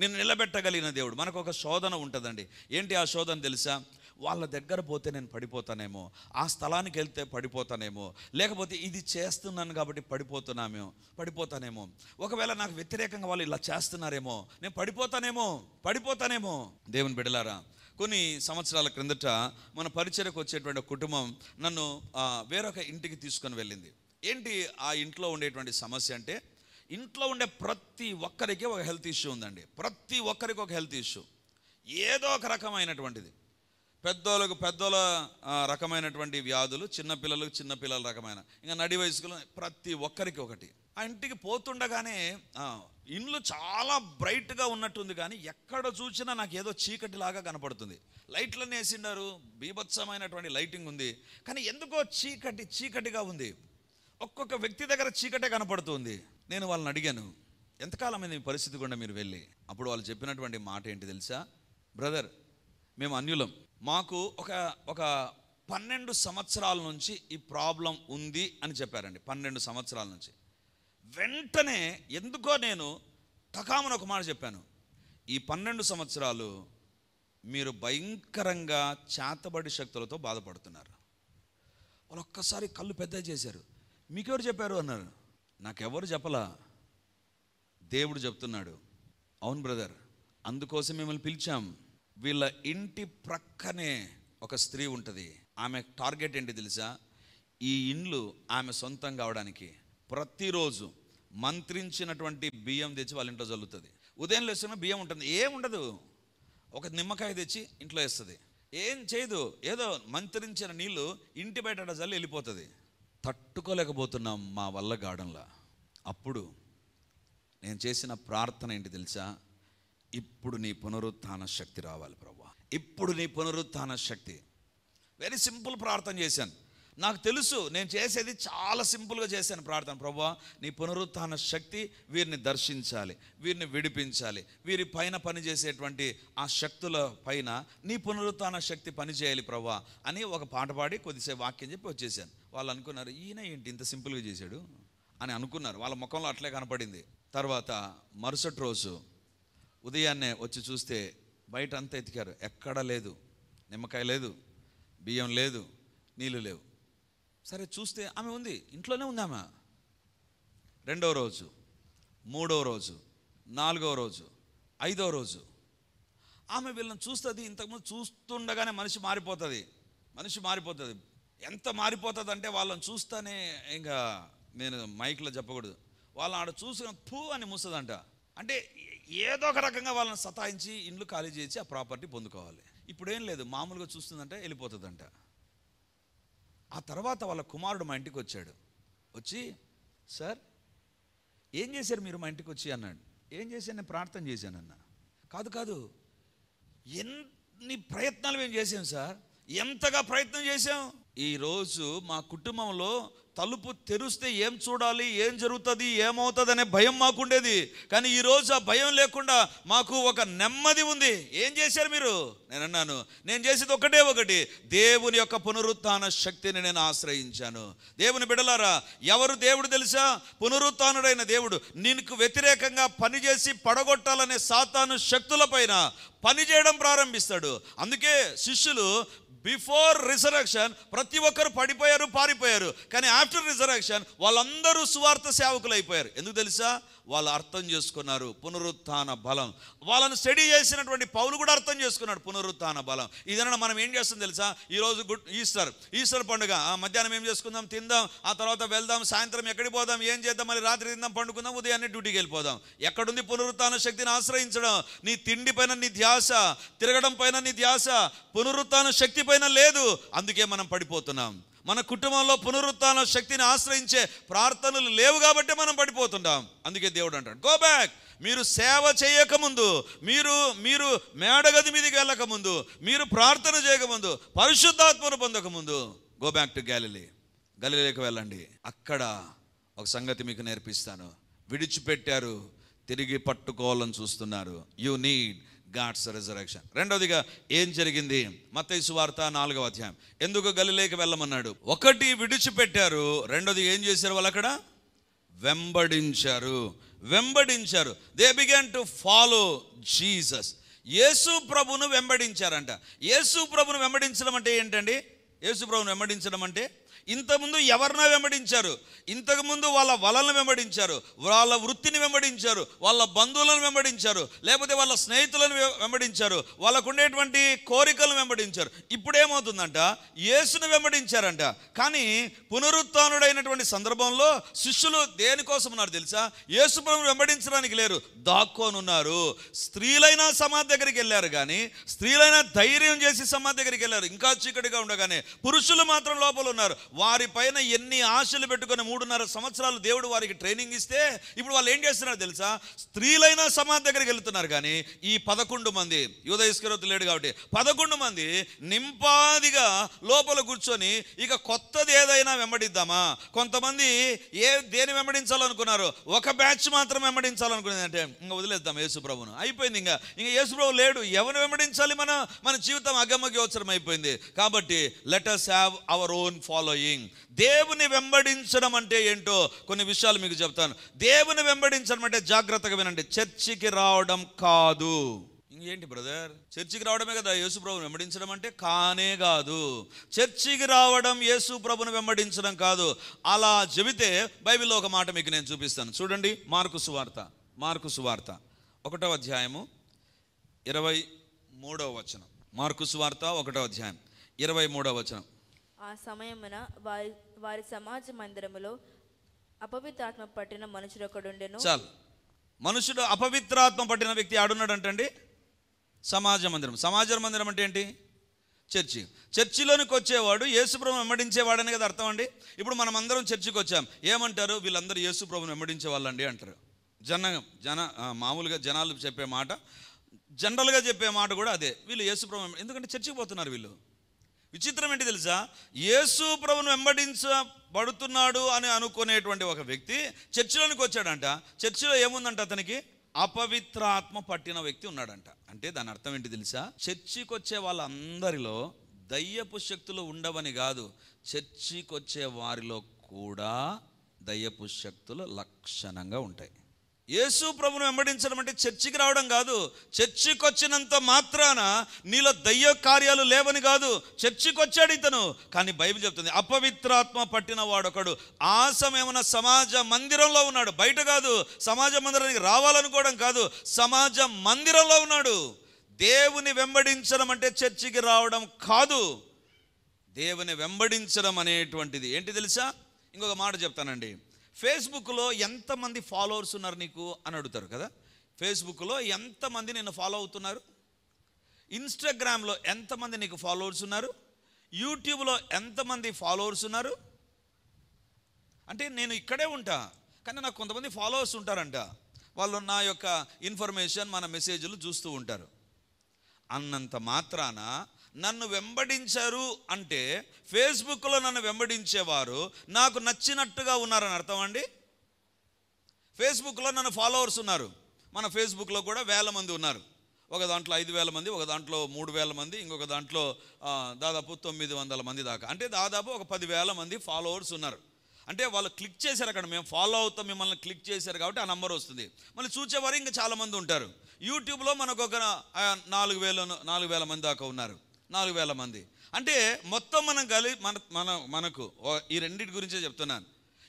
నేను నిలబెట్టగలిగిన దేవుడు మనకు ఒక శోధన ఉంటుందండి ఏంటి ఆ శోధన తెలుసా వాళ్ళ దగ్గర పోతే నేను పడిపోతానేమో ఆ స్థలానికి వెళ్తే పడిపోతానేమో లేకపోతే ఇది చేస్తున్నాను కాబట్టి పడిపోతున్నామేమో పడిపోతానేమో ఒకవేళ నాకు వ్యతిరేకంగా వాళ్ళు ఇలా చేస్తున్నారేమో నేను పడిపోతానేమో పడిపోతానేమో దేవుని బిడలారా కొన్ని సంవత్సరాల క్రిందట మన పరిచయకు వచ్చేటువంటి కుటుంబం నన్ను వేరొక ఇంటికి తీసుకొని వెళ్ళింది ఏంటి ఆ ఇంట్లో ఉండేటువంటి సమస్య అంటే ఇంట్లో ఉండే ప్రతి ఒక్కరికి ఒక హెల్త్ ఇష్యూ ఉందండి ప్రతి ఒక్కరికి ఒక హెల్త్ ఇష్యూ ఏదో ఒక రకమైనటువంటిది పెద్దోళ్ళకు పెద్దోళ్ళ రకమైనటువంటి వ్యాధులు చిన్నపిల్లలకు చిన్నపిల్లల రకమైన ఇంకా నడి వయసుకులు ప్రతి ఒక్కరికి ఒకటి ఆ ఇంటికి పోతుండగానే ఇండ్లు చాలా బ్రైట్గా ఉన్నట్టుంది కానీ ఎక్కడ చూసినా నాకు ఏదో చీకటిలాగా కనపడుతుంది లైట్లన్నీ వేసిండారు బీభత్సమైనటువంటి లైటింగ్ ఉంది కానీ ఎందుకో చీకటి చీకటిగా ఉంది ఒక్కొక్క వ్యక్తి దగ్గర చీకటే కనపడుతుంది నేను వాళ్ళని అడిగాను ఎంతకాలమైన మీ పరిస్థితి కూడా మీరు వెళ్ళి అప్పుడు వాళ్ళు చెప్పినటువంటి మాట ఏంటి తెలుసా బ్రదర్ మేము అన్యులం మాకు ఒక ఒక పన్నెండు సంవత్సరాల నుంచి ఈ ప్రాబ్లం ఉంది అని చెప్పారండి పన్నెండు సంవత్సరాల నుంచి వెంటనే ఎందుకో నేను తకామని ఒక మాట చెప్పాను ఈ పన్నెండు సంవత్సరాలు మీరు భయంకరంగా చేతబడి శక్తులతో బాధపడుతున్నారు వాళ్ళు ఒక్కసారి కళ్ళు పెద్ద చేశారు మీకెవరు చెప్పారు అన్నారు నాకెవరు చెప్పలా దేవుడు చెప్తున్నాడు అవును బ్రదర్ అందుకోసం మిమ్మల్ని పిలిచాం వీళ్ళ ఇంటి ప్రక్కనే ఒక స్త్రీ ఉంటుంది ఆమె టార్గెట్ ఏంటి తెలుసా ఈ ఇండ్లు ఆమె సొంతం కావడానికి ప్రతిరోజు మంత్రించినటువంటి బియ్యం తెచ్చి వాళ్ళ ఇంట్లో జల్లుతుంది ఉదయం లేచిన బియ్యం ఉంటుంది ఏం ఉండదు ఒక నిమ్మకాయ తెచ్చి ఇంట్లో వేస్తుంది ఏం చేయదు ఏదో మంత్రించిన నీళ్ళు ఇంటి బయట జల్లి వెళ్ళిపోతుంది తట్టుకోలేకపోతున్నాం మా వల్ల గాడంలా అప్పుడు నేను చేసిన ప్రార్థన ఏంటి తెలుసా ఇప్పుడు నీ పునరుత్థాన శక్తి రావాలి ప్రభా ఇప్పుడు నీ పునరుత్థాన శక్తి వెరీ సింపుల్ ప్రార్థన చేశాను నాకు తెలుసు నేను చేసేది చాలా సింపుల్గా చేశాను ప్రార్థన ప్రభు నీ పునరుత్థాన శక్తి వీరిని దర్శించాలి వీరిని విడిపించాలి వీరి పైన పనిచేసేటువంటి ఆ శక్తుల పైన నీ పునరుత్థాన శక్తి పనిచేయాలి ప్రభా అని ఒక పాట పాడి కొద్దిసేపు వాక్యం చెప్పి వచ్చేసాను వాళ్ళు అనుకున్నారు ఈయన ఏంటి ఇంత సింపుల్గా చేశాడు అని అనుకున్నారు వాళ్ళ ముఖంలో అట్లే కనపడింది తర్వాత మరుసటి రోజు ఉదయాన్నే వచ్చి చూస్తే బయట అంతా ఎతికారు ఎక్కడా లేదు నిమ్మకాయ లేదు బియ్యం లేదు నీళ్ళు లేవు సరే చూస్తే ఆమె ఉంది ఇంట్లోనే ఉంది ఆమె రెండో రోజు మూడో రోజు నాలుగో రోజు ఐదో రోజు ఆమె వీళ్ళని చూస్తుంది ఇంతకుముందు చూస్తుండగానే మనిషి మారిపోతుంది మనిషి మారిపోతుంది ఎంత మారిపోతుంది అంటే వాళ్ళని చూస్తానే ఇంకా నేను మైక్లో చెప్పకూడదు వాళ్ళని ఆడ చూసిన పూ అని మూస్తుందంట అంటే ఏదో ఒక రకంగా వాళ్ళని సతాయించి ఇండ్లు ఖాళీ చేసి ఆ ప్రాపర్టీ పొందుకోవాలి ఇప్పుడు ఏం లేదు మామూలుగా చూస్తుందంటే వెళ్ళిపోతుందంట ఆ తర్వాత వాళ్ళ కుమారుడు మా ఇంటికి వచ్చాడు వచ్చి సార్ ఏం చేశారు మీరు మా ఇంటికి వచ్చి అన్నాడు ఏం చేశాను నేను ప్రార్థన చేశాను అన్న కాదు కాదు ఎన్ని ప్రయత్నాలు మేము చేసాం సార్ ఎంతగా ప్రయత్నం చేసాం ఈరోజు మా కుటుంబంలో తలుపు తెరిస్తే ఏం చూడాలి ఏం జరుగుతుంది ఏమవుతుంది అనే భయం మాకుండేది కానీ ఈరోజు ఆ భయం లేకుండా మాకు ఒక నెమ్మది ఉంది ఏం చేశారు మీరు నేను అన్నాను నేను చేసేది ఒకటే ఒకటి దేవుని యొక్క పునరుత్థాన శక్తిని నేను ఆశ్రయించాను దేవుని బిడలారా ఎవరు దేవుడు తెలుసా పునరుత్థానుడైన దేవుడు నీకు వ్యతిరేకంగా పనిచేసి పడగొట్టాలనే సాతాను శక్తులపైన పని చేయడం ప్రారంభిస్తాడు అందుకే శిష్యులు బిఫోర్ రిజరక్షన్ ప్రతి ఒక్కరు పడిపోయారు పారిపోయారు కానీ ఆఫ్టర్ రిజరక్షన్ వాళ్ళందరూ స్వార్థ సేవకులు అయిపోయారు ఎందుకు తెలుసా వాళ్ళు అర్థం చేసుకున్నారు పునరుత్థాన బలం వాళ్ళని స్టడీ చేసినటువంటి పౌలు కూడా అర్థం చేసుకున్నాడు పునరుత్థాన బలం ఇదన్నా మనం ఏం చేస్తాం తెలుసా ఈరోజు గుడ్ ఈస్టర్ ఈస్టర్ పండుగ మధ్యాహ్నం ఏం చేసుకుందాం తిందాం ఆ తర్వాత వెళ్దాం సాయంత్రం ఎక్కడికి పోదాం ఏం చేద్దాం మళ్ళీ రాత్రి తిందాం పండుకుందాం ఉదయాన్నే డ్యూటీకి వెళ్ళిపోదాం ఎక్కడుంది పునరుత్థాన శక్తిని ఆశ్రయించడం నీ తిండి పైన నీ ధ్యాస తిరగడం పైన నీ ధ్యాస పునరుత్థాన శక్తి పైన పైన లేదు అందుకే మనం పడిపోతున్నాం మన కుటుంబంలో పునరుత్న శక్తిని ఆశ్రయించే ప్రార్థనలు లేవు కాబట్టి మనం పడిపోతుంటాం అందుకే దేవుడు అంటాడు గో బ్యాక్ మీరు సేవ చేయకముందు మీరు మీరు మేడగది మీదకి వెళ్ళకముందు మీరు ప్రార్థన చేయకముందు పరిశుద్ధాత్మను పొందకముందు గో బ్యాక్ టు గ్యాలిలీ గలిలేకి వెళ్ళండి అక్కడ ఒక సంగతి మీకు నేర్పిస్తాను విడిచిపెట్టారు తిరిగి పట్టుకోవాలని చూస్తున్నారు యు నీడ్ గాడ్స్ రిజర్వేషన్ రెండవదిగా ఏం జరిగింది మతైసు వార్త నాలుగవ అధ్యాయం ఎందుకు గలిలేకి వెళ్ళమన్నాడు ఒకటి విడిచిపెట్టారు రెండోది ఏం చేశారు వాళ్ళు అక్కడ వెంబడించారు వెంబడించారు they began to follow Jesus యేసు ప్రభును వెంబడించారంట యేసు ప్రభును వెంబడించడం అంటే ఏంటండి యేసు ప్రభును వెంబడించడం అంటే ఇంతకుముందు ఎవరినో వెంబడించారు ఇంతకుముందు వాళ్ళ వలలను వెంబడించారు వాళ్ళ వృత్తిని వెంబడించారు వాళ్ళ బంధువులను వెంబడించారు లేకపోతే వాళ్ళ స్నేహితులను వెంబడించారు వాళ్ళకు ఉండేటువంటి కోరికలను వెంబడించారు ఇప్పుడు ఏమవుతుందంట యేసును వెంబడించారంట కానీ పునరుత్డైనటువంటి సందర్భంలో శిష్యులు దేనికోసం ఉన్నారు తెలుసా యేసు వెంబడించడానికి లేరు దాక్కోనున్నారు స్త్రీలైనా సమాధి దగ్గరికి వెళ్ళారు కానీ స్త్రీలైనా ధైర్యం చేసి సమాధి దగ్గరికి వెళ్ళారు ఇంకా చీకటిగా ఉండగానే పురుషులు మాత్రం లోపల ఉన్నారు వారిపైన ఎన్ని ఆశలు పెట్టుకుని మూడున్నర సంవత్సరాలు దేవుడు వారికి ట్రైనింగ్ ఇస్తే ఇప్పుడు వాళ్ళు ఏం చేస్తున్నారు తెలుసా స్త్రీలైనా సమాజ దగ్గరికి వెళ్తున్నారు కానీ ఈ పదకొండు మంది యూదయస్కరతు లేడు కాబట్టి పదకొండు మంది నింపాదిగా లోపల కూర్చొని ఇక కొత్తది ఏదైనా వెంబడిద్దామా కొంతమంది ఏ దేని వెంబడించాలనుకున్నారు ఒక బ్యాచ్ మాత్రం వెంబడించాలనుకునేది అంటే ఇంకా వదిలేద్దాం యేసుప్రభును అయిపోయింది ఇంకా ఇంకా యేసుప్రభు లేడు ఎవరిని వెంబడించాలి మన మన జీవితం అగమగోచరం అయిపోయింది కాబట్టి letters have our own following following దేవుని వెంబడించడం అంటే ఏంటో కొన్ని విషయాలు మీకు చెప్తాను దేవుని వెంబడించడం అంటే జాగ్రత్తగా వినండి చర్చికి రావడం కాదు ఇంకేంటి బ్రదర్ చర్చికి రావడమే కదా యేసు ప్రభుని వెంబడించడం అంటే కానే కాదు చర్చికి రావడం యేసు ప్రభుని వెంబడించడం కాదు అలా చెబితే బైబిల్లో ఒక మాట మీకు నేను చూపిస్తాను చూడండి మార్కు సువార్త మార్కు సువార్త ఒకటో అధ్యాయము ఇరవై మూడవ వచనం మార్కు సువార్త ఒకటో అధ్యాయం ఇరవై మూడవ వచనం ఆ సమయమున వారి వారి సమాజ మందిరములో అపవిత్రాత్మ పట్టిన మనుషుడు ఒకడుండెను చాలు మనుషుడు అపవిత్రాత్మ పట్టిన వ్యక్తి ఆడున్నాడంటండి సమాజ మందిరం సమాజ మందిరం అంటే ఏంటి చర్చి చర్చిలోనికి వచ్చేవాడు యేసుప్రభుని వెంబడించేవాడని కదా అర్థం అండి ఇప్పుడు మనం అందరం చర్చికి వచ్చాం ఏమంటారు వీళ్ళందరూ యేసుప్రభుని వెంబడించే వాళ్ళండి అంటారు జన జన మామూలుగా జనాలు చెప్పే మాట జనరల్గా చెప్పే మాట కూడా అదే వీళ్ళు యేసుప్రభు ఎందుకంటే చర్చికి పోతున్నారు వీళ్ళు విచిత్రం ఏంటి తెలుసా యేసు ప్రభును వెంబడించబడుతున్నాడు అని అనుకునేటువంటి ఒక వ్యక్తి చర్చిలోనికి వచ్చాడంట చర్చిలో ఏముందంట అతనికి అపవిత్రాత్మ పట్టిన వ్యక్తి ఉన్నాడంట అంటే దాని అర్థం ఏంటి తెలుసా చర్చికి వచ్చే వాళ్ళందరిలో దయ్యపు శక్తులు ఉండవని కాదు చర్చికి వచ్చే వారిలో కూడా దయ్యపు శక్తులు లక్షణంగా ఉంటాయి యేసు ప్రభును వెంబడించడం అంటే చర్చికి రావడం కాదు చర్చికి వచ్చినంత మాత్రాన నీలో దయ్య కార్యాలు లేవని కాదు చర్చికి వచ్చాడు ఇతను కానీ బైబిల్ చెప్తుంది అపవిత్రాత్మ పట్టిన వాడొకడు ఆ సమయమున సమాజ మందిరంలో ఉన్నాడు బయట కాదు సమాజ మందిరానికి రావాలనుకోవడం కాదు సమాజ మందిరంలో ఉన్నాడు దేవుని వెంబడించడం అంటే చర్చికి రావడం కాదు దేవుని వెంబడించడం అనేటువంటిది ఏంటి తెలుసా ఇంకొక మాట చెప్తానండి ఫేస్బుక్లో ఎంతమంది ఫాలోవర్స్ ఉన్నారు నీకు అని అడుగుతారు కదా ఫేస్బుక్లో ఎంతమంది నిన్ను ఫాలో అవుతున్నారు ఇన్స్టాగ్రామ్లో ఎంతమంది నీకు ఫాలోవర్స్ ఉన్నారు యూట్యూబ్లో ఎంతమంది ఫాలోవర్స్ ఉన్నారు అంటే నేను ఇక్కడే ఉంటా కానీ నాకు కొంతమంది ఫాలోవర్స్ ఉంటారంట వాళ్ళు నా యొక్క ఇన్ఫర్మేషన్ మన మెసేజ్లు చూస్తూ ఉంటారు అన్నంత మాత్రాన నన్ను వెంబడించారు అంటే ఫేస్బుక్లో నన్ను వెంబడించేవారు నాకు నచ్చినట్టుగా ఉన్నారని అర్థం అండి ఫేస్బుక్లో నన్ను ఫాలోవర్స్ ఉన్నారు మన ఫేస్బుక్లో కూడా వేల మంది ఉన్నారు ఒక దాంట్లో ఐదు వేల మంది ఒక దాంట్లో మూడు వేల మంది ఇంకొక దాంట్లో దాదాపు తొమ్మిది వందల మంది దాకా అంటే దాదాపు ఒక పదివేల మంది ఫాలోవర్స్ ఉన్నారు అంటే వాళ్ళు క్లిక్ చేశారు అక్కడ మేము ఫాలో అవుతాం మిమ్మల్ని క్లిక్ చేశారు కాబట్టి ఆ నంబర్ వస్తుంది మళ్ళీ చూసేవారు ఇంకా చాలామంది ఉంటారు యూట్యూబ్లో మనకు ఒక నాలుగు వేల నాలుగు వేల మంది దాకా ఉన్నారు నాలుగు వేల మంది అంటే మొత్తం మనం కలి మన మన మనకు ఈ రెండింటి గురించే చెప్తున్నాను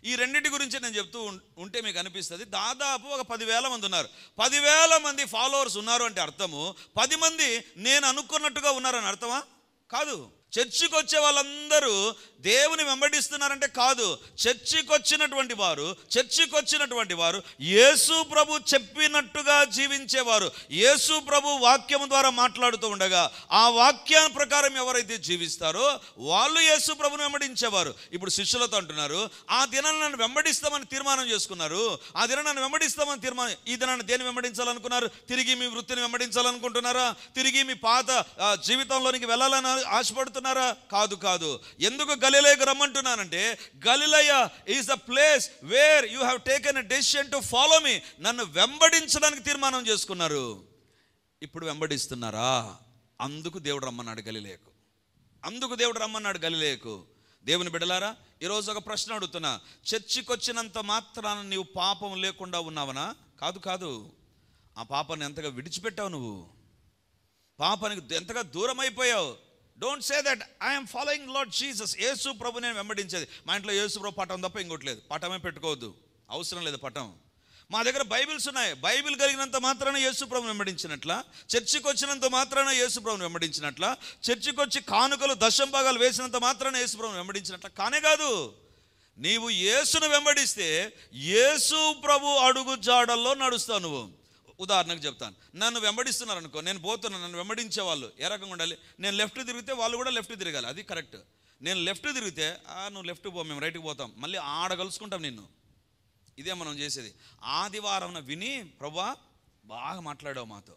ఈ రెండింటి గురించే నేను చెప్తూ ఉంటే మీకు అనిపిస్తుంది దాదాపు ఒక పదివేల మంది ఉన్నారు పదివేల మంది ఫాలోవర్స్ ఉన్నారు అంటే అర్థము పది మంది నేను అనుకున్నట్టుగా ఉన్నారని అర్థమా కాదు చర్చికి వచ్చే వాళ్ళందరూ దేవుని వెంబడిస్తున్నారంటే కాదు చర్చికి వచ్చినటువంటి వారు చర్చికి వచ్చినటువంటి వారు యేసు ప్రభు చెప్పినట్టుగా జీవించేవారు యేసు ప్రభు వాక్యం ద్వారా మాట్లాడుతూ ఉండగా ఆ వాక్యాన్ని ప్రకారం ఎవరైతే జీవిస్తారో వాళ్ళు యేసు ప్రభుని వెంబడించేవారు ఇప్పుడు శిష్యులతో అంటున్నారు ఆ దినాన్ని నన్ను వెంబడిస్తామని తీర్మానం చేసుకున్నారు ఆ దినం నన్ను వెంబడిస్తామని తీర్మానం ఈ దినాన్ని దేని వెంబడించాలనుకున్నారు తిరిగి మీ వృత్తిని వెంబడించాలనుకుంటున్నారా తిరిగి మీ పాత జీవితంలోనికి వెళ్ళాలని ఆశపడుతున్నారు అంటున్నారా కాదు కాదు ఎందుకు గలిలయకు రమ్మంటున్నానంటే గలిలయ is the place where you have taken a decision to follow me నన్ను వెంబడించడానికి తీర్మానం చేసుకున్నారు ఇప్పుడు వెంబడిస్తున్నారా అందుకు దేవుడు రమ్మన్నాడు గలిలేకు అందుకు దేవుడు రమ్మన్నాడు గలిలేకు దేవుని బిడలారా ఈరోజు ఒక ప్రశ్న అడుగుతున్నా చర్చికి వచ్చినంత మాత్రాన నీవు పాపం లేకుండా ఉన్నావనా కాదు కాదు ఆ పాపాన్ని ఎంతగా విడిచిపెట్టావు నువ్వు పాపానికి ఎంతగా దూరం అయిపోయావు don't say that I'm following Lord Jesus యేసు ప్రభు నేను వెంబడించేది మా ఇంట్లో యేసు ప్రభు పటం తప్ప ఇంకోట్లేదు పటమే పెట్టుకోవద్దు అవసరం లేదు పటం మా దగ్గర బైబిల్స్ ఉన్నాయి బైబిల్ కలిగినంత మాత్రాన యేసుప్రభుని వెంబడించినట్ల చర్చికి వచ్చినంత మాత్రాన ప్రభుని వెంబడించినట్ల చర్చికి వచ్చి కానుకలు దశంభాగాలు వేసినంత మాత్రాన ప్రభుని వెంబడించినట్ల కానే కాదు నీవు యేసును వెంబడిస్తే యేసు ప్రభు అడుగు జాడల్లో నడుస్తావు నువ్వు ఉదాహరణకు చెప్తాను నన్ను వెంబడిస్తున్నారు అనుకో నేను పోతున్నాను నన్ను వెంబడించే వాళ్ళు ఏ రకంగా ఉండాలి నేను లెఫ్ట్ తిరిగితే వాళ్ళు కూడా లెఫ్ట్ తిరగాలి అది కరెక్ట్ నేను లెఫ్ట్ తిరిగితే నువ్వు లెఫ్ట్ పో మేము రైట్కి పోతాం మళ్ళీ ఆడ కలుసుకుంటాం నిన్ను ఇదే మనం చేసేది ఆదివారం విని ప్రభా బాగా మాట్లాడావు మాతో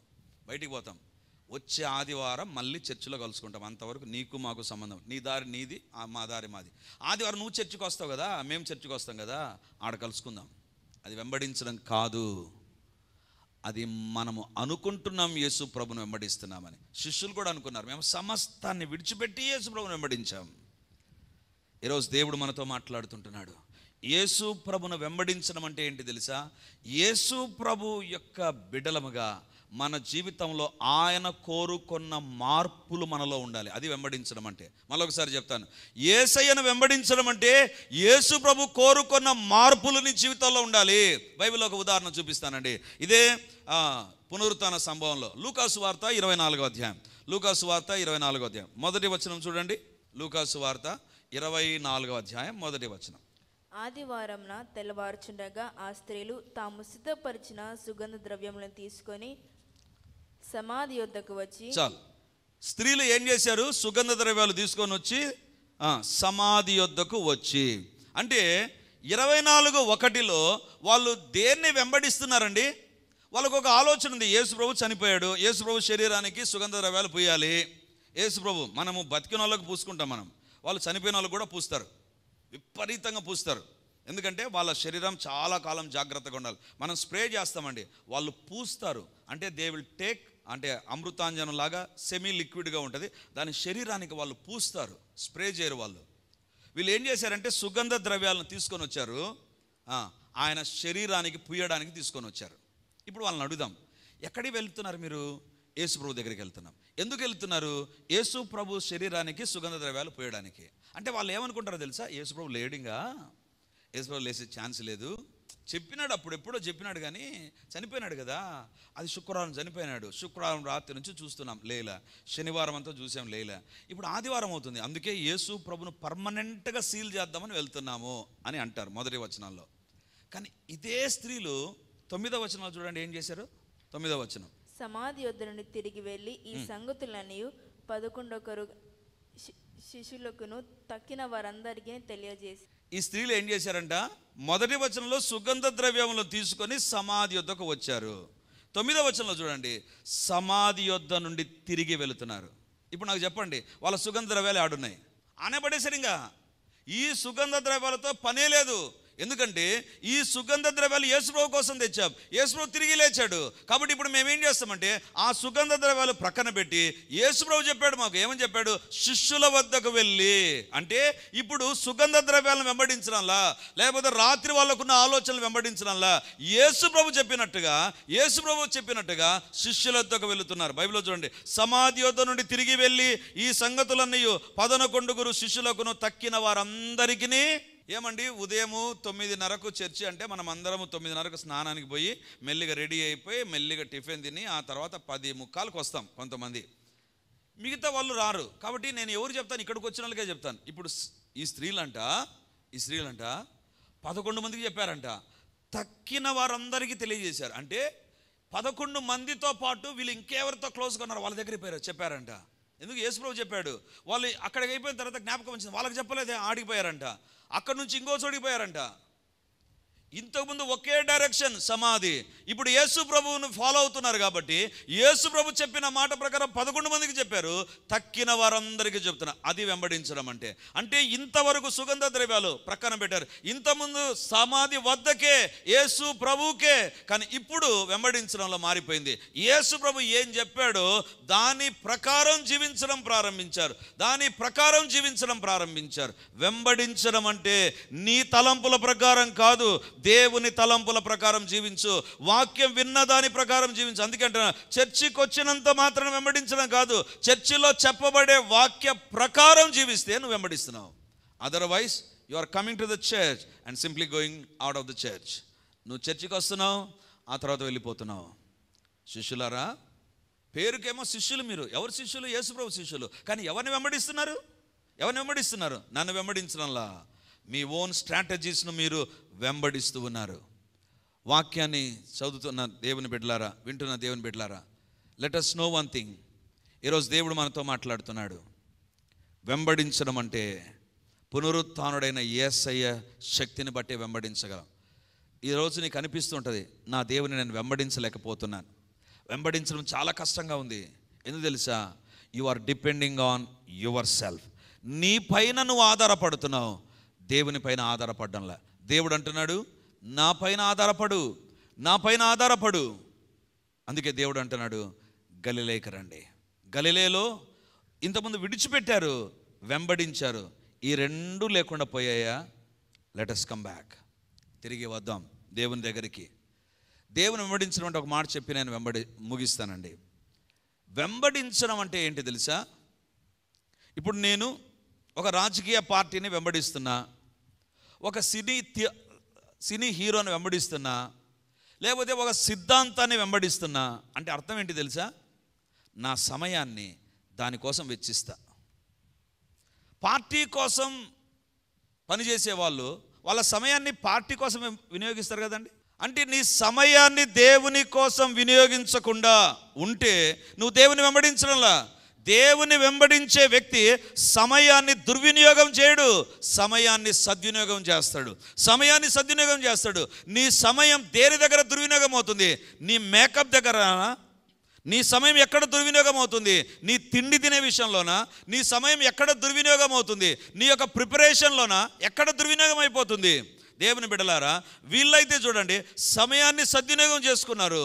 బయటికి పోతాం వచ్చే ఆదివారం మళ్ళీ చర్చిలో కలుసుకుంటాం అంతవరకు నీకు మాకు సంబంధం నీ దారి నీది మా దారి మాది ఆదివారం నువ్వు చర్చికి వస్తావు కదా మేము చర్చికి వస్తాం కదా ఆడ కలుసుకుందాం అది వెంబడించడం కాదు అది మనము అనుకుంటున్నాం యేసు ప్రభును వెంబడిస్తున్నామని శిష్యులు కూడా అనుకున్నారు మేము సమస్తాన్ని విడిచిపెట్టి యేసు ప్రభును వెంబడించాం ఈరోజు దేవుడు మనతో మాట్లాడుతుంటున్నాడు యేసు ప్రభును వెంబడించడం అంటే ఏంటి తెలుసా యేసు ప్రభు యొక్క బిడలముగా మన జీవితంలో ఆయన కోరుకున్న మార్పులు మనలో ఉండాలి అది వెంబడించడం అంటే మరొకసారి చెప్తాను ఏసయ్యను వెంబడించడం అంటే యేసు ప్రభు కోరుకున్న మార్పులు నీ జీవితంలో ఉండాలి బైబిల్ ఒక ఉదాహరణ చూపిస్తానండి ఇదే పునరుత్న సంభవంలో లూకాసు వార్త ఇరవై నాలుగో అధ్యాయం లూకాసు వార్త ఇరవై నాలుగో అధ్యాయం మొదటి వచనం చూడండి లూకాసు వార్త ఇరవై నాలుగో అధ్యాయం మొదటి వచనం ఆదివారంన తెల్లవారుచుండగా ఆ స్త్రీలు తాము సిద్ధపరిచిన సుగంధ ద్రవ్యములను తీసుకొని సమాధి యొద్దకు వచ్చి చాలు స్త్రీలు ఏం చేశారు సుగంధ ద్రవ్యాలు తీసుకొని వచ్చి సమాధి యొద్దకు వచ్చి అంటే ఇరవై నాలుగు ఒకటిలో వాళ్ళు దేన్ని వెంబడిస్తున్నారండి వాళ్ళకు ఒక ఆలోచన ఉంది యేసు ప్రభు చనిపోయాడు యేసు ప్రభు శరీరానికి సుగంధ ద్రవ్యాలు పూయాలి యేసు ప్రభు మనము బతికిన వాళ్ళకు పూసుకుంటాం మనం వాళ్ళు చనిపోయిన వాళ్ళు కూడా పూస్తారు విపరీతంగా పూస్తారు ఎందుకంటే వాళ్ళ శరీరం చాలా కాలం జాగ్రత్తగా ఉండాలి మనం స్ప్రే చేస్తామండి వాళ్ళు పూస్తారు అంటే దే విల్ టేక్ అంటే అమృతాంజనం లాగా సెమీ లిక్విడ్గా ఉంటుంది దాని శరీరానికి వాళ్ళు పూస్తారు స్ప్రే చేయరు వాళ్ళు వీళ్ళు ఏం చేశారంటే సుగంధ ద్రవ్యాలను తీసుకొని వచ్చారు ఆయన శరీరానికి పూయడానికి తీసుకొని వచ్చారు ఇప్పుడు వాళ్ళని అడుగుదాం ఎక్కడికి వెళ్తున్నారు మీరు యేసు ప్రభు దగ్గరికి వెళ్తున్నాం ఎందుకు వెళ్తున్నారు యేసు ప్రభు శరీరానికి సుగంధ ద్రవ్యాలు పోయడానికి అంటే వాళ్ళు ఏమనుకుంటారో తెలుసా యేసు ప్రభు లేడింగా యేసు ప్రభు లేసే ఛాన్స్ లేదు చెప్పినాడు అప్పుడు ఎప్పుడో చెప్పినాడు కానీ చనిపోయినాడు కదా అది శుక్రవారం చనిపోయినాడు శుక్రవారం రాత్రి నుంచి చూస్తున్నాం లేల శనివారం అంతా చూసాం లేల ఇప్పుడు ఆదివారం అవుతుంది అందుకే యేసు ప్రభును పర్మనెంట్గా సీల్ చేద్దామని వెళ్తున్నాము అని అంటారు మొదటి వచనాల్లో కానీ ఇదే స్త్రీలు తొమ్మిదవ వచనాలు చూడండి ఏం చేశారు తొమ్మిదవ వచనం సమాధి వద్ద నుండి తిరిగి వెళ్ళి ఈ సంగతులన్నీ పదకొండొకరు శిష్యులకును తక్కిన వారందరికీ తెలియజేసి ఈ స్త్రీలు ఏం చేశారంట మొదటి వచనంలో సుగంధ ద్రవ్యములు తీసుకొని సమాధి యొద్దకు వచ్చారు తొమ్మిదో వచనంలో చూడండి సమాధి యొద్ద నుండి తిరిగి వెళుతున్నారు ఇప్పుడు నాకు చెప్పండి వాళ్ళ సుగంధ ద్రవ్యాలు ఆడున్నాయి అనబడేసరిగా ఈ సుగంధ ద్రవ్యాలతో పనే లేదు ఎందుకంటే ఈ సుగంధ ద్రవ్యాలు యేసుప్రభు కోసం తెచ్చాం యేసుప్రభు తిరిగి లేచాడు కాబట్టి ఇప్పుడు మేము ఏం చేస్తామంటే ఆ సుగంధ ద్రవ్యాలు ప్రక్కన పెట్టి యేసుప్రభు చెప్పాడు మాకు ఏమని చెప్పాడు శిష్యుల వద్దకు వెళ్ళి అంటే ఇప్పుడు సుగంధ ద్రవ్యాలను వెంబడించడంలా లేకపోతే రాత్రి వాళ్ళకున్న ఆలోచనలు వెంబడించడంలా యేసుప్రభు చెప్పినట్టుగా యేసుప్రభు చెప్పినట్టుగా శిష్యుల వద్దకు వెళుతున్నారు బైబిల్లో చూడండి సమాధి యుద్ధ నుండి తిరిగి వెళ్ళి ఈ సంగతులన్నీ పదనకొండుగురు శిష్యులకును తక్కిన వారందరికీ ఏమండి ఉదయము తొమ్మిదిన్నరకు చర్చి అంటే మనం అందరము తొమ్మిదిన్నరకు స్నానానికి పోయి మెల్లిగా రెడీ అయిపోయి మెల్లిగా టిఫిన్ తిని ఆ తర్వాత పది ముక్కాలకు వస్తాం కొంతమంది మిగతా వాళ్ళు రారు కాబట్టి నేను ఎవరు చెప్తాను ఇక్కడికి వచ్చిన వాళ్ళకే చెప్తాను ఇప్పుడు ఈ స్త్రీలంట ఈ స్త్రీలంట పదకొండు మందికి చెప్పారంట తక్కిన వారందరికీ తెలియజేశారు అంటే పదకొండు మందితో పాటు వీళ్ళు ఇంకెవరితో క్లోజ్గా ఉన్నారు వాళ్ళ దగ్గర పోయారు చెప్పారంట ఎందుకు యేసుప్రభు చెప్పాడు వాళ్ళు అక్కడికి అయిపోయిన తర్వాత జ్ఞాపకం వచ్చింది వాళ్ళకి చెప్పలేదు ఆడిపోయారంట అక్కడ నుంచి ఇంకో చోటికి పోయారంట ఇంతకుముందు ఒకే డైరెక్షన్ సమాధి ఇప్పుడు యేసు ప్రభువును ఫాలో అవుతున్నారు కాబట్టి యేసు ప్రభు చెప్పిన మాట ప్రకారం పదకొండు మందికి చెప్పారు తక్కిన వారందరికీ చెప్తున్నారు అది వెంబడించడం అంటే అంటే ఇంతవరకు సుగంధ ద్రవ్యాలు ప్రక్కన పెట్టారు ఇంతకుముందు సమాధి వద్దకే యేసు ప్రభుకే కానీ ఇప్పుడు వెంబడించడంలో మారిపోయింది యేసు ప్రభు ఏం చెప్పాడో దాని ప్రకారం జీవించడం ప్రారంభించారు దాని ప్రకారం జీవించడం ప్రారంభించారు వెంబడించడం అంటే నీ తలంపుల ప్రకారం కాదు దేవుని తలంపుల ప్రకారం జీవించు వాక్యం విన్న దాని ప్రకారం జీవించు అందుకంటే చర్చికి వచ్చినంత మాత్రం వెంబడించడం కాదు చర్చిలో చెప్పబడే వాక్య ప్రకారం జీవిస్తే నువ్వు వెంబడిస్తున్నావు otherwise you are coming to the church and simply going out of the church నువ్వు చర్చికి వస్తున్నావు ఆ తర్వాత వెళ్ళిపోతున్నావు శిష్యులారా పేరుకేమో శిష్యులు మీరు ఎవరు శిష్యులు యేసుప్రభు శిష్యులు కానీ ఎవరిని వెంబడిస్తున్నారు ఎవరిని వెంబడిస్తున్నారు నన్ను వెంబడించడంలా మీ ఓన్ స్ట్రాటజీస్ను మీరు వెంబడిస్తూ ఉన్నారు వాక్యాన్ని చదువుతున్న దేవుని బిడ్డలారా వింటున్న దేవుని బిడ్డలారా let us know one thing ఈరోజు దేవుడు మనతో మాట్లాడుతున్నాడు వెంబడించడం అంటే పునరుత్డైన ఏసయ్య శక్తిని బట్టి వెంబడించగలం ఈరోజు నీకు అనిపిస్తుంటుంది నా దేవుని నేను వెంబడించలేకపోతున్నాను వెంబడించడం చాలా కష్టంగా ఉంది ఎందుకు తెలుసా you are depending on yourself నీ పైన నువ్వు ఆధారపడుతున్నావు దేవుని పైన ఆధారపడ్డంలా దేవుడు అంటున్నాడు నా పైన ఆధారపడు నా పైన ఆధారపడు అందుకే దేవుడు అంటున్నాడు గలిలేక రండి గలిలేలో ఇంతకుముందు విడిచిపెట్టారు వెంబడించారు ఈ రెండు లేకుండా పోయాయా లెటస్ కమ్ బ్యాక్ తిరిగి వద్దాం దేవుని దగ్గరికి దేవుని వెంబడించడం అంటే ఒక మాట చెప్పి నేను వెంబడి ముగిస్తానండి వెంబడించడం అంటే ఏంటి తెలుసా ఇప్పుడు నేను ఒక రాజకీయ పార్టీని వెంబడిస్తున్నా ఒక సినీ సినీ హీరోని వెంబడిస్తున్నా లేకపోతే ఒక సిద్ధాంతాన్ని వెంబడిస్తున్నా అంటే అర్థం ఏంటి తెలుసా నా సమయాన్ని దానికోసం వెచ్చిస్తా పార్టీ కోసం పనిచేసే వాళ్ళు వాళ్ళ సమయాన్ని పార్టీ కోసం వినియోగిస్తారు కదండి అంటే నీ సమయాన్ని దేవుని కోసం వినియోగించకుండా ఉంటే నువ్వు దేవుని వెంబడించడంలా దేవుని వెంబడించే వ్యక్తి సమయాన్ని దుర్వినియోగం చేయడు సమయాన్ని సద్వినియోగం చేస్తాడు సమయాన్ని సద్వినియోగం చేస్తాడు నీ సమయం దేని దగ్గర దుర్వినియోగం అవుతుంది నీ మేకప్ దగ్గర నీ సమయం ఎక్కడ దుర్వినియోగం అవుతుంది నీ తిండి తినే విషయంలోనా నీ సమయం ఎక్కడ దుర్వినియోగం అవుతుంది నీ యొక్క ప్రిపరేషన్లోనా ఎక్కడ దుర్వినియోగం అయిపోతుంది దేవుని బిడలారా వీళ్ళైతే చూడండి సమయాన్ని సద్వినియోగం చేసుకున్నారు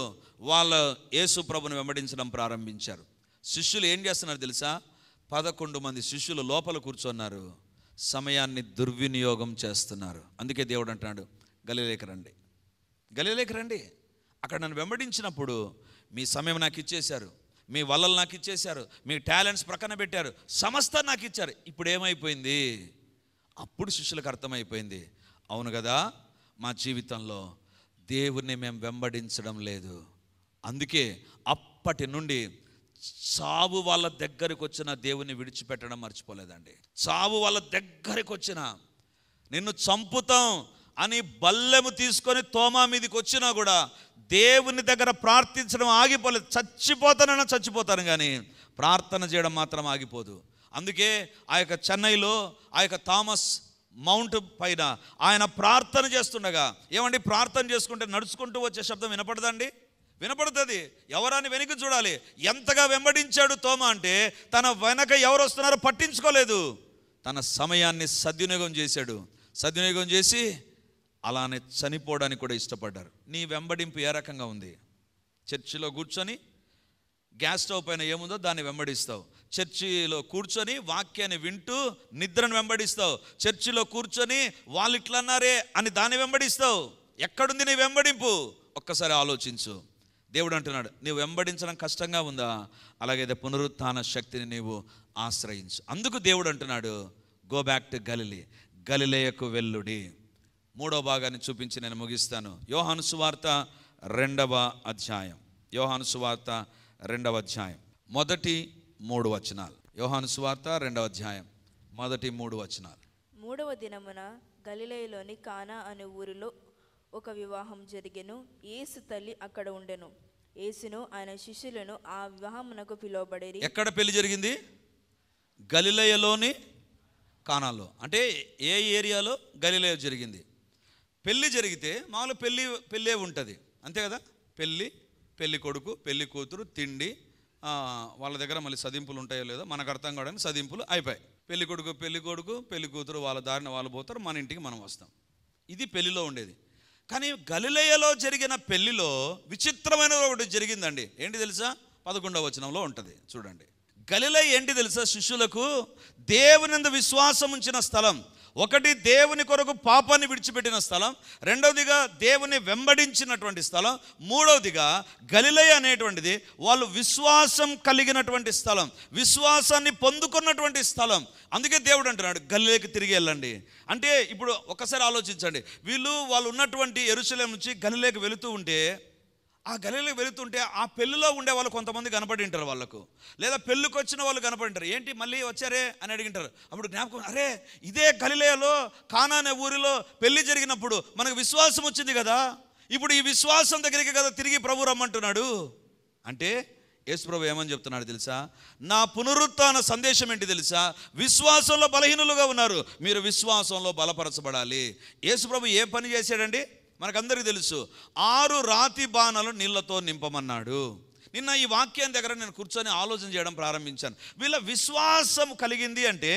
వాళ్ళు యేసు ప్రభుని వెంబడించడం ప్రారంభించారు శిష్యులు ఏం చేస్తున్నారు తెలుసా పదకొండు మంది శిష్యులు లోపల కూర్చున్నారు సమయాన్ని దుర్వినియోగం చేస్తున్నారు అందుకే దేవుడు అంటున్నాడు గలిలేకి రండి గలిలేకి రండి అక్కడ నన్ను వెంబడించినప్పుడు మీ సమయం నాకు ఇచ్చేశారు మీ వలలు నాకు ఇచ్చేశారు మీ టాలెంట్స్ ప్రక్కన పెట్టారు సమస్త నాకు ఇచ్చారు ఇప్పుడు ఏమైపోయింది అప్పుడు శిష్యులకు అర్థమైపోయింది అవును కదా మా జీవితంలో దేవుణ్ణి మేము వెంబడించడం లేదు అందుకే అప్పటి నుండి చావు వాళ్ళ దగ్గరికి వచ్చిన దేవుని విడిచిపెట్టడం మర్చిపోలేదండి చావు వాళ్ళ దగ్గరికి వచ్చిన నిన్ను చంపుతాం అని బల్లెము తీసుకొని తోమా మీదకి వచ్చినా కూడా దేవుని దగ్గర ప్రార్థించడం ఆగిపోలేదు చచ్చిపోతానన్నా చచ్చిపోతాను కానీ ప్రార్థన చేయడం మాత్రం ఆగిపోదు అందుకే ఆ యొక్క చెన్నైలో ఆ యొక్క థామస్ మౌంట్ పైన ఆయన ప్రార్థన చేస్తుండగా ఏమండి ప్రార్థన చేసుకుంటే నడుచుకుంటూ వచ్చే శబ్దం వినపడదండి వినపడుతుంది ఎవరాని వెనుక చూడాలి ఎంతగా వెంబడించాడు తోమ అంటే తన వెనక ఎవరు వస్తున్నారో పట్టించుకోలేదు తన సమయాన్ని సద్వినియోగం చేశాడు సద్వినియోగం చేసి అలానే చనిపోవడానికి కూడా ఇష్టపడ్డారు నీ వెంబడింపు ఏ రకంగా ఉంది చర్చిలో కూర్చొని గ్యాస్ స్టవ్ పైన ఏముందో దాన్ని వెంబడిస్తావు చర్చిలో కూర్చొని వాక్యాన్ని వింటూ నిద్రను వెంబడిస్తావు చర్చిలో కూర్చొని వాళ్ళు ఇట్లన్నారే అని దాన్ని వెంబడిస్తావు ఎక్కడుంది నీ వెంబడింపు ఒక్కసారి ఆలోచించు దేవుడు అంటున్నాడు నీవు వెంబడించడం కష్టంగా ఉందా అలాగైతే పునరుత్థాన శక్తిని నీవు ఆశ్రయించు అందుకు దేవుడు అంటున్నాడు గో బ్యాక్ టు గలిలే గలిలేయకు వెల్లుడి మూడవ భాగాన్ని చూపించి నేను ముగిస్తాను యోహాను సువార్త రెండవ అధ్యాయం యోహాను సువార్త రెండవ అధ్యాయం మొదటి మూడు వచనాలు యోహాను సువార్త రెండవ అధ్యాయం మొదటి మూడు వచనాలు మూడవ దినమున గలిలేలోని కానా అనే ఊరిలో ఒక వివాహం జరిగెను ఏసు తల్లి అక్కడ ఉండెను యేసును ఆయన శిష్యులను ఆ వివాహమునకు పిలువబడేది ఎక్కడ పెళ్లి జరిగింది గలిలయలోని కానాలో అంటే ఏ ఏరియాలో గలిలయ జరిగింది పెళ్ళి జరిగితే మామూలు పెళ్ళి పెళ్ళే ఉంటుంది అంతే కదా పెళ్ళి పెళ్ళి కొడుకు పెళ్ళి కూతురు తిండి వాళ్ళ దగ్గర మళ్ళీ సదింపులు ఉంటాయో లేదో మనకు అర్థం కావడానికి సదింపులు అయిపోయాయి పెళ్ళి కొడుకు పెళ్ళి కొడుకు పెళ్ళి కూతురు వాళ్ళ దారిన వాళ్ళు పోతారు మన ఇంటికి మనం వస్తాం ఇది పెళ్ళిలో ఉండేది కానీ గలిలేయలో జరిగిన పెళ్లిలో విచిత్రమైన ఒకటి జరిగిందండి ఏంటి తెలుసా పదకొండవ వచనంలో ఉంటుంది చూడండి గలిలే ఏంటి తెలుసా శిష్యులకు దేవునింద విశ్వాసం ఉంచిన స్థలం ఒకటి దేవుని కొరకు పాపాన్ని విడిచిపెట్టిన స్థలం రెండవదిగా దేవుని వెంబడించినటువంటి స్థలం మూడవదిగా గలిలయ అనేటువంటిది వాళ్ళు విశ్వాసం కలిగినటువంటి స్థలం విశ్వాసాన్ని పొందుకున్నటువంటి స్థలం అందుకే దేవుడు అంటున్నాడు గలిలేకి తిరిగి వెళ్ళండి అంటే ఇప్పుడు ఒకసారి ఆలోచించండి వీళ్ళు వాళ్ళు ఉన్నటువంటి ఎరుసలేం నుంచి గలిలేకి వెళుతూ ఉంటే ఆ గలిలో వెళుతుంటే ఆ పెళ్ళిలో ఉండే వాళ్ళు కొంతమంది కనపడి ఉంటారు వాళ్ళకు లేదా పెళ్ళికి వచ్చిన వాళ్ళు కనపడింటారు ఏంటి మళ్ళీ వచ్చారే అని అడిగింటారు అప్పుడు జ్ఞాపకం అరే ఇదే గలిలేలో కానానే ఊరిలో పెళ్ళి జరిగినప్పుడు మనకు విశ్వాసం వచ్చింది కదా ఇప్పుడు ఈ విశ్వాసం దగ్గరికి కదా తిరిగి ప్రభు రమ్మంటున్నాడు అంటే యేసుప్రభు ఏమని చెప్తున్నాడు తెలుసా నా పునరుత్న సందేశం ఏంటి తెలుసా విశ్వాసంలో బలహీనులుగా ఉన్నారు మీరు విశ్వాసంలో బలపరచబడాలి యేసుప్రభు ఏ పని చేశాడండి మనకందరికీ తెలుసు ఆరు రాతి బాణలు నీళ్లతో నింపమన్నాడు నిన్న ఈ వాక్యం దగ్గర నేను కూర్చొని ఆలోచన చేయడం ప్రారంభించాను వీళ్ళ విశ్వాసం కలిగింది అంటే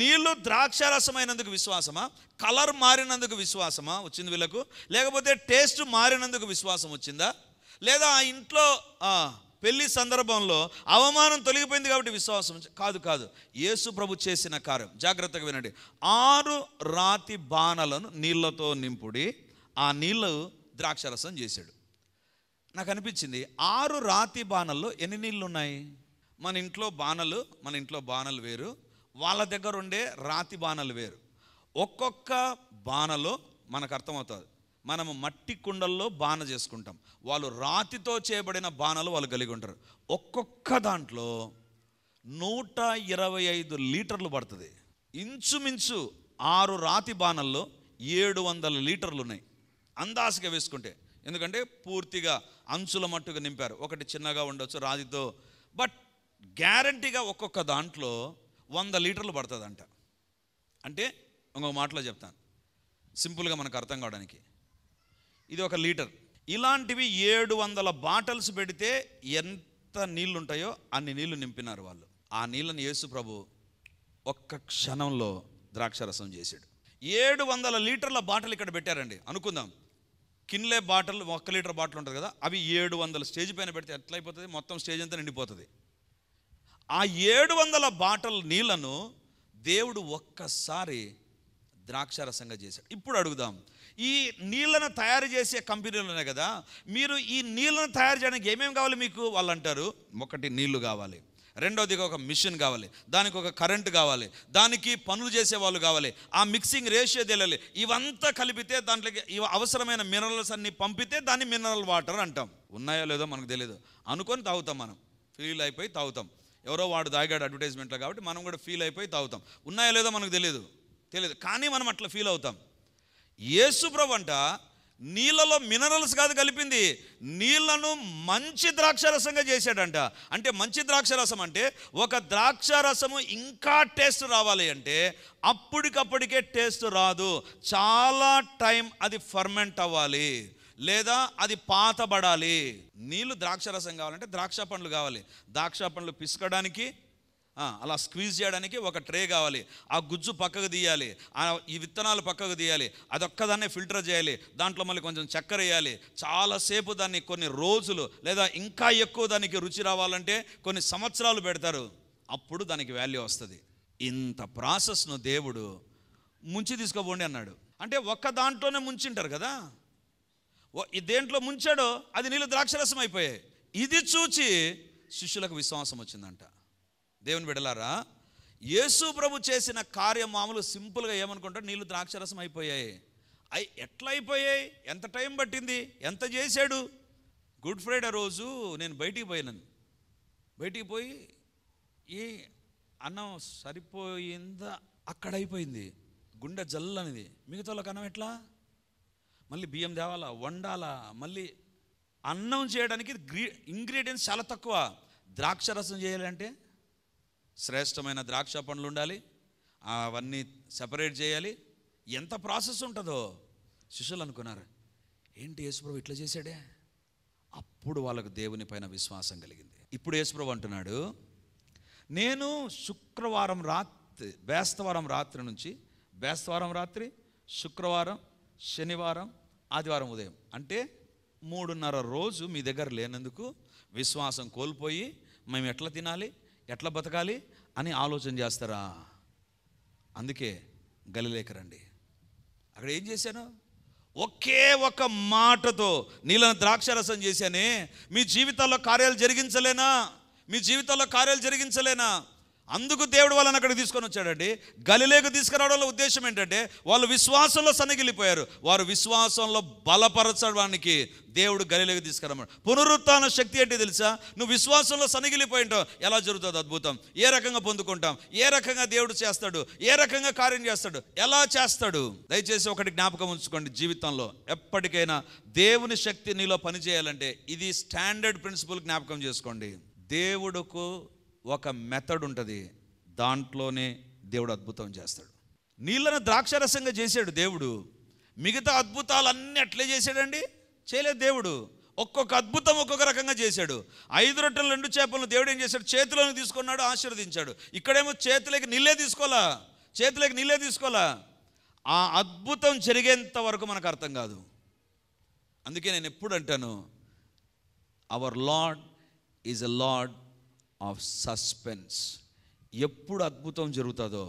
నీళ్లు ద్రాక్షారసమైనందుకు విశ్వాసమా కలర్ మారినందుకు విశ్వాసమా వచ్చింది వీళ్ళకు లేకపోతే టేస్ట్ మారినందుకు విశ్వాసం వచ్చిందా లేదా ఆ ఇంట్లో పెళ్లి సందర్భంలో అవమానం తొలగిపోయింది కాబట్టి విశ్వాసం కాదు కాదు యేసు ప్రభు చేసిన కార్యం జాగ్రత్తగా వినండి ఆరు రాతి బాణలను నీళ్లతో నింపుడి ఆ నీళ్ళు ద్రాక్షరసం చేశాడు నాకు అనిపించింది ఆరు రాతి బాణల్లో ఎన్ని నీళ్ళు ఉన్నాయి మన ఇంట్లో బాణలు మన ఇంట్లో బాణలు వేరు వాళ్ళ దగ్గర ఉండే రాతి బాణలు వేరు ఒక్కొక్క బాణలో మనకు అర్థమవుతుంది మనము మట్టి కుండల్లో బాణ చేసుకుంటాం వాళ్ళు రాతితో చేయబడిన బాణలు వాళ్ళు కలిగి ఉంటారు ఒక్కొక్క దాంట్లో నూట ఇరవై ఐదు లీటర్లు పడుతుంది ఇంచుమించు ఆరు రాతి బాణల్లో ఏడు వందల లీటర్లు ఉన్నాయి అందాసగా వేసుకుంటే ఎందుకంటే పూర్తిగా అంచుల మట్టుగా నింపారు ఒకటి చిన్నగా ఉండొచ్చు రాతితో బట్ గ్యారంటీగా ఒక్కొక్క దాంట్లో వంద లీటర్లు పడుతుందంట అంటే ఇంకొక మాటలో చెప్తాను సింపుల్గా మనకు అర్థం కావడానికి ఇది ఒక లీటర్ ఇలాంటివి ఏడు వందల బాటిల్స్ పెడితే ఎంత నీళ్ళు ఉంటాయో అన్ని నీళ్లు నింపినారు వాళ్ళు ఆ నీళ్ళని యేసు ప్రభు ఒక్క క్షణంలో ద్రాక్షరసం చేశాడు ఏడు వందల లీటర్ల బాటిల్ ఇక్కడ పెట్టారండి అనుకుందాం కిన్లే బాటిల్ ఒక్క లీటర్ బాటిల్ ఉంటుంది కదా అవి ఏడు వందల స్టేజ్ పైన పెడితే ఎట్లయిపోతుంది మొత్తం స్టేజ్ అంతా నిండిపోతుంది ఆ ఏడు వందల బాటల్ నీళ్లను దేవుడు ఒక్కసారి ద్రాక్షారసంగా చేశాడు ఇప్పుడు అడుగుదాం ఈ నీళ్ళను తయారు చేసే ఉన్నాయి కదా మీరు ఈ నీళ్ళను తయారు చేయడానికి ఏమేమి కావాలి మీకు వాళ్ళు అంటారు ఒకటి నీళ్లు కావాలి రెండోదిగా ఒక మిషన్ కావాలి దానికి ఒక కరెంట్ కావాలి దానికి పనులు చేసే వాళ్ళు కావాలి ఆ మిక్సింగ్ రేషియో తెలియాలి ఇవంతా కలిపితే దాంట్లోకి ఇవ అవసరమైన మినరల్స్ అన్ని పంపితే దాన్ని మినరల్ వాటర్ అంటాం ఉన్నాయో లేదో మనకు తెలియదు అనుకొని తాగుతాం మనం ఫీల్ అయిపోయి తాగుతాం ఎవరో వాడు తాగాడు అడ్వర్టైజ్మెంట్లో కాబట్టి మనం కూడా ఫీల్ అయిపోయి తాగుతాం ఉన్నాయో లేదో మనకు తెలియదు తెలియదు కానీ మనం అట్లా ఫీల్ అవుతాం యేసుప్రభు అంట నీళ్ళలో మినరల్స్ కాదు కలిపింది నీళ్లను మంచి ద్రాక్షరసంగా చేశాడంట అంటే మంచి ద్రాక్షరసం అంటే ఒక ద్రాక్షరసము ఇంకా టేస్ట్ రావాలి అంటే అప్పటికప్పటికే టేస్ట్ రాదు చాలా టైం అది ఫర్మెంట్ అవ్వాలి లేదా అది పాతబడాలి నీళ్ళు ద్రాక్షరసం కావాలంటే ద్రాక్ష పండ్లు కావాలి ద్రాక్ష పండ్లు పిసకడానికి అలా స్క్వీజ్ చేయడానికి ఒక ట్రే కావాలి ఆ గుజ్జు పక్కకు తీయాలి ఈ విత్తనాలు పక్కకు తీయాలి అదొక్కదాన్నే ఫిల్టర్ చేయాలి దాంట్లో మళ్ళీ కొంచెం చక్కెర వేయాలి చాలాసేపు దాన్ని కొన్ని రోజులు లేదా ఇంకా ఎక్కువ దానికి రుచి రావాలంటే కొన్ని సంవత్సరాలు పెడతారు అప్పుడు దానికి వాల్యూ వస్తుంది ఇంత ప్రాసెస్ను దేవుడు ముంచి తీసుకోబోండి అన్నాడు అంటే ఒక్క దాంట్లోనే ముంచింటారు కదా దేంట్లో ముంచాడో అది నీళ్ళు ద్రాక్షరసం అయిపోయాయి ఇది చూచి శిష్యులకు విశ్వాసం వచ్చిందంట దేవుని బిడలారా యేసు ప్రభు చేసిన కార్యం మామూలు సింపుల్గా ఏమనుకుంటారు నీళ్ళు ద్రాక్షరసం అయిపోయాయి అయి ఎట్లా అయిపోయాయి ఎంత టైం పట్టింది ఎంత చేశాడు గుడ్ ఫ్రైడే రోజు నేను బయటికి పోయినాను బయటికి పోయి ఏ అన్నం సరిపోయిందా అక్కడ అయిపోయింది గుండె జల్లనిది మిగతా అన్నం ఎట్లా మళ్ళీ బియ్యం తేవాలా వండాలా మళ్ళీ అన్నం చేయడానికి ఇంగ్రీడియంట్స్ చాలా తక్కువ ద్రాక్షరసం చేయాలంటే శ్రేష్టమైన ద్రాక్ష పండ్లు ఉండాలి అవన్నీ సెపరేట్ చేయాలి ఎంత ప్రాసెస్ ఉంటుందో శిష్యులు అనుకున్నారు ఏంటి యేసుప్రభు ఇట్లా చేశాడే అప్పుడు వాళ్ళకు దేవుని పైన విశ్వాసం కలిగింది ఇప్పుడు యేసుప్రభు అంటున్నాడు నేను శుక్రవారం రాత్రి బేస్తవారం రాత్రి నుంచి బేస్తవారం రాత్రి శుక్రవారం శనివారం ఆదివారం ఉదయం అంటే మూడున్నర రోజు మీ దగ్గర లేనందుకు విశ్వాసం కోల్పోయి మేము ఎట్లా తినాలి ఎట్లా బతకాలి అని ఆలోచన చేస్తారా అందుకే గలిలేకరండి రండి అక్కడ ఏం చేశాను ఒకే ఒక మాటతో నీళ్ళని ద్రాక్షరసం చేశానే మీ జీవితాల్లో కార్యాలు జరిగించలేనా మీ జీవితాల్లో కార్యాలు జరిగించలేనా అందుకు దేవుడు వాళ్ళని అక్కడికి తీసుకొని వచ్చాడండి గలిలేకు తీసుకురావడంలో ఉద్దేశం ఏంటంటే వాళ్ళు విశ్వాసంలో సన్నగిలిపోయారు వారు విశ్వాసంలో బలపరచడానికి దేవుడు గలిలేకు తీసుకురమ్మడు పునరుత్న శక్తి ఏంటి తెలుసా నువ్వు విశ్వాసంలో ఉంటావు ఎలా జరుగుతుంది అద్భుతం ఏ రకంగా పొందుకుంటాం ఏ రకంగా దేవుడు చేస్తాడు ఏ రకంగా కార్యం చేస్తాడు ఎలా చేస్తాడు దయచేసి ఒకటి జ్ఞాపకం ఉంచుకోండి జీవితంలో ఎప్పటికైనా దేవుని శక్తి నీలో పనిచేయాలంటే ఇది స్టాండర్డ్ ప్రిన్సిపల్ జ్ఞాపకం చేసుకోండి దేవుడుకు ఒక మెథడ్ ఉంటుంది దాంట్లోనే దేవుడు అద్భుతం చేస్తాడు నీళ్ళను ద్రాక్షరసంగా చేశాడు దేవుడు మిగతా అద్భుతాలు అన్నీ అట్లే చేశాడండి చేయలేదు దేవుడు ఒక్కొక్క అద్భుతం ఒక్కొక్క రకంగా చేశాడు ఐదు రొట్టెలు రెండు చేపలను దేవుడు ఏం చేశాడు చేతిలోకి తీసుకున్నాడు ఆశీర్వదించాడు ఇక్కడేమో చేతులకి నీళ్ళే తీసుకోవాలా చేతులకి నీళ్ళే తీసుకోవాలా ఆ అద్భుతం జరిగేంత వరకు మనకు అర్థం కాదు అందుకే నేను ఎప్పుడు అంటాను our Lord is a Lord of suspense ఎప్పుడు అద్భుతం జరుగుతుందో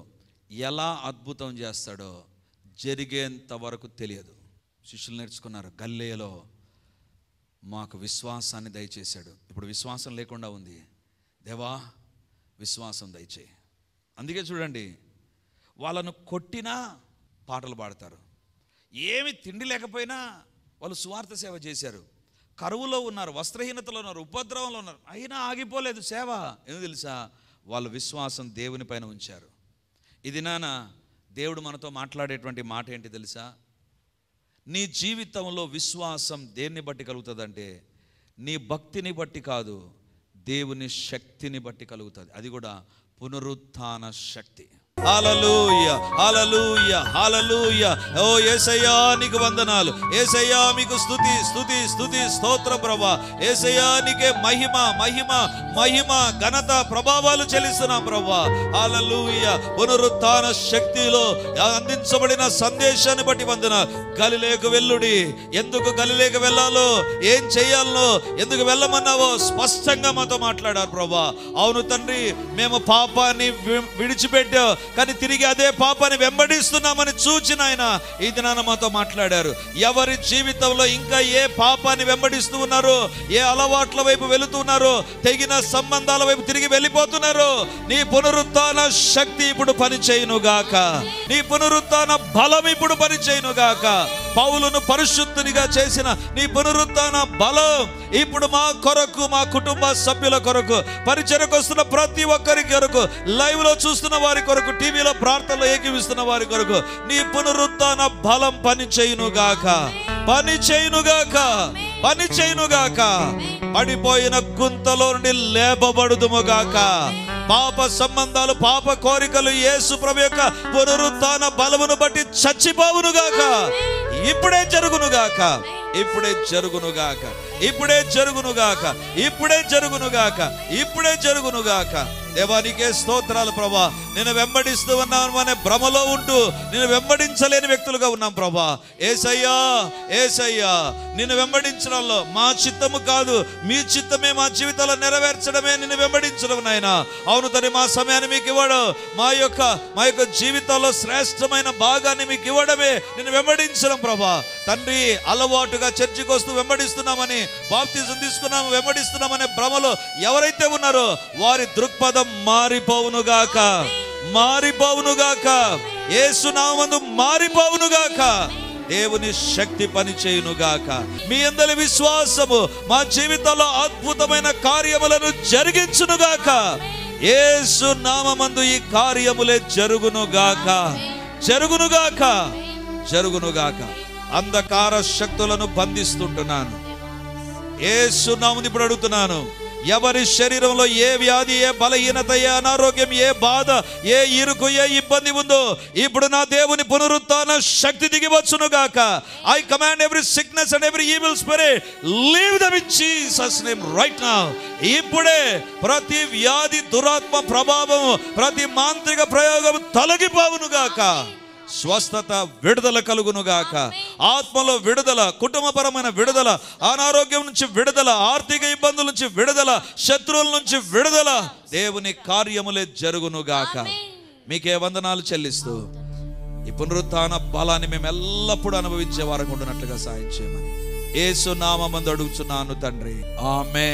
ఎలా అద్భుతం చేస్తాడో జరిగేంత వరకు తెలియదు శిష్యులు నేర్చుకున్నారు గల్లేలో మాకు విశ్వాసాన్ని దయచేశాడు ఇప్పుడు విశ్వాసం లేకుండా ఉంది దేవా విశ్వాసం దయచేయి అందుకే చూడండి వాళ్ళను కొట్టినా పాటలు పాడతారు ఏమి తిండి లేకపోయినా వాళ్ళు స్వార్థ సేవ చేశారు కరువులో ఉన్నారు వస్త్రహీనతలో ఉన్నారు ఉపద్రవంలో ఉన్నారు అయినా ఆగిపోలేదు సేవ ఎందుకు తెలుసా వాళ్ళ విశ్వాసం దేవుని పైన ఉంచారు ఇది నాన్న దేవుడు మనతో మాట్లాడేటువంటి మాట ఏంటి తెలుసా నీ జీవితంలో విశ్వాసం దేన్ని బట్టి కలుగుతుందంటే నీ భక్తిని బట్టి కాదు దేవుని శక్తిని బట్టి కలుగుతుంది అది కూడా పునరుత్థాన శక్తి హాలలూయ హాలలూయ హాలలూయ ఓ ఏసయ్యా నీకు వందనాలు ఏసయ్యా మీకు స్థుతి స్థుతి స్థుతి స్తోత్ర ప్రభా ఏసయానికే మహిమ మహిమ మహిమ ఘనత ప్రభావాలు చెల్లిస్తున్నాం ప్రభా హాలలూయ పునరుత్న శక్తిలో అందించబడిన సందేశాన్ని బట్టి వందన గలిలేకు వెల్లుడి ఎందుకు గలిలేకు వెళ్ళాలో ఏం చేయాలనో ఎందుకు వెళ్ళమన్నావో స్పష్టంగా మాతో మాట్లాడారు ప్రభా అవును తండ్రి మేము పాపాన్ని విడిచిపెట్టావు కానీ తిరిగి అదే పాపాన్ని వెంబడిస్తున్నామని చూచిన ఆయన ఈ దినాన మాతో మాట్లాడారు ఎవరి జీవితంలో ఇంకా ఏ పాపాన్ని వెంబడిస్తూ ఉన్నారు ఏ అలవాట్ల వైపు వెళుతున్నారు తెగిన సంబంధాల వైపు తిరిగి వెళ్ళిపోతున్నారు నీ పునరుత్న శక్తి ఇప్పుడు పనిచేయునుగాక నీ పునరుత్న బలం ఇప్పుడు పనిచేయునుగాక పౌలును పరిశుద్ధునిగా చేసిన నీ పునరుత్న బలం ఇప్పుడు మా కొరకు మా కుటుంబ సభ్యుల కొరకు పరిచయకు వస్తున్న ప్రతి ఒక్కరి కొరకు లైవ్ లో చూస్తున్న వారి కొరకు టీవీలో ప్రార్థనలో ఏకీవిస్తున్న వారి కొరకు నీ పునరుత్న బలం పని చేయునుగాక పని చేయునుగాక పని చేయునుగాక పడిపోయిన గుంతలో నుండి లేపబడుదుముగాక పాప సంబంధాలు పాప కోరికలు యేసు ప్రభు యొక్క పునరుత్న బలమును బట్టి చచ్చిపోవునుగాక ఇప్పుడే జరుగునుగాక ఇప్పుడే జరుగునుగాక ఇప్పుడే జరుగునుగాక ఇప్పుడే జరుగునుగాక ఇప్పుడే జరుగునుగాక దేవానికే స్తోత్రాలు ప్రభా నేను వెంబడిస్తూ ఉన్నాను అనే భ్రమలో ఉంటూ నేను వెంబడించలేని వ్యక్తులుగా ఉన్నాం ప్రభా ఏసయ్యా ఏసయ్యా నిన్ను వెంబడించడంలో మా చిత్తము కాదు మీ చిత్తమే మా జీవితంలో నెరవేర్చడమే నిన్ను వెంబడించడం నాయన అవును తని మా సమయాన్ని మీకు ఇవ్వడం మా యొక్క మా యొక్క జీవితంలో శ్రేష్టమైన భాగాన్ని మీకు ఇవ్వడమే నేను వెంబడించడం ప్రభా తండ్రి అలవాటుగా చర్చికి వస్తూ వెంబడిస్తున్నామని బాప్తిజం తీసుకున్నాము వెంబడిస్తున్నామనే భ్రమలో ఎవరైతే ఉన్నారో వారి దృక్పథం మారిపోవునుగాక మారిపోవునుగాక ఏసునామందు మారిపోవునుగాక దేవుని శక్తి పని చేయునుగాక మీ అందరి విశ్వాసము మా జీవితంలో అద్భుతమైన కార్యములను జరిగించునుగాక ఏసు నామందు ఈ కార్యములే జరుగునుగాక జరుగునుగాక జరుగునుగాక అంధకార శక్తులను బంధిస్తుంటున్నాను ఏసునామని ఇప్పుడు అడుగుతున్నాను ఎవరి శరీరంలో ఏ వ్యాధి ఏ బలహీనత ఏ అనారోగ్యం ఏ బాధ ఏ ఇరుకు ఏ ఇబ్బంది ఉందో ఇప్పుడు నా దేవుని పునరుత్న శక్తి దిగివచ్చును గాక I command every sickness and every evil spirit leave them in Jesus name right now ఇప్పుడే ప్రతి వ్యాధి దురాత్మ ప్రభావం ప్రతి మాంత్రిక ప్రయోగం తొలగిపోవును గాక స్వస్థత విడుదల కలుగునుగాక ఆత్మలో విడుదల కుటుంబపరమైన విడుదల అనారోగ్యం నుంచి విడుదల ఆర్థిక ఇబ్బందుల నుంచి విడుదల శత్రువుల నుంచి విడుదల దేవుని కార్యములే జరుగునుగాక మీకే వందనాలు చెల్లిస్తూ ఈ పునరుత్న బలాన్ని మేము ఎల్లప్పుడూ అనుభవించే వారికి ఉండినట్లుగా సాయం చేయమని ఏసునామందు అడుగుతున్నాను తండ్రి ఆమె